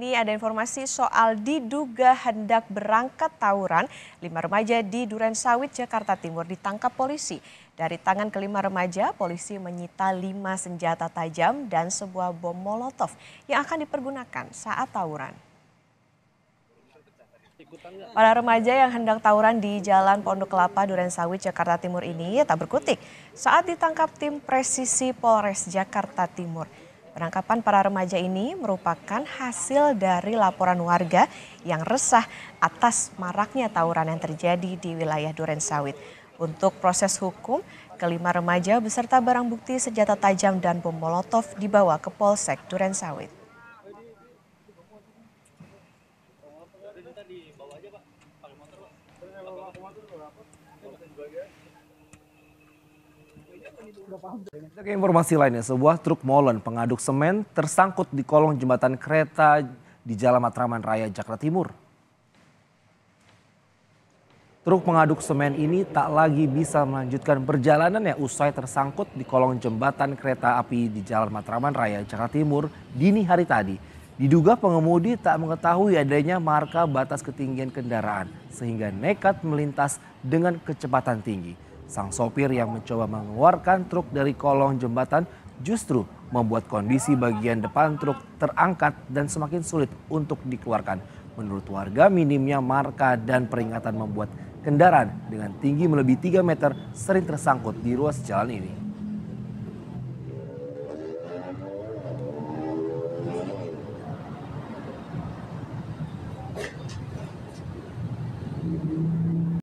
Ini ada informasi soal diduga hendak berangkat tawuran. Lima remaja di Duren Sawit, Jakarta Timur ditangkap polisi. Dari tangan kelima remaja, polisi menyita lima senjata tajam dan sebuah bom molotov yang akan dipergunakan saat tawuran. Para remaja yang hendak tawuran di Jalan Pondok Kelapa, Duren Sawit, Jakarta Timur ini tak berkutik saat ditangkap tim presisi Polres Jakarta Timur. Penangkapan para remaja ini merupakan hasil dari laporan warga yang resah atas maraknya tawuran yang terjadi di wilayah Duren Sawit. Untuk proses hukum, kelima remaja beserta barang bukti senjata tajam dan bom molotov dibawa ke Polsek Duren Sawit. Kita ke informasi lainnya, sebuah truk molen pengaduk semen tersangkut di kolong jembatan kereta di Jalan Matraman Raya, Jakarta Timur. Truk pengaduk semen ini tak lagi bisa melanjutkan perjalanannya usai tersangkut di kolong jembatan kereta api di Jalan Matraman Raya, Jakarta Timur dini hari tadi. Diduga pengemudi tak mengetahui adanya marka batas ketinggian kendaraan sehingga nekat melintas dengan kecepatan tinggi. Sang sopir yang mencoba mengeluarkan truk dari kolong jembatan justru membuat kondisi bagian depan truk terangkat dan semakin sulit untuk dikeluarkan. Menurut warga, minimnya marka dan peringatan membuat kendaraan dengan tinggi melebihi 3 meter sering tersangkut di ruas jalan ini.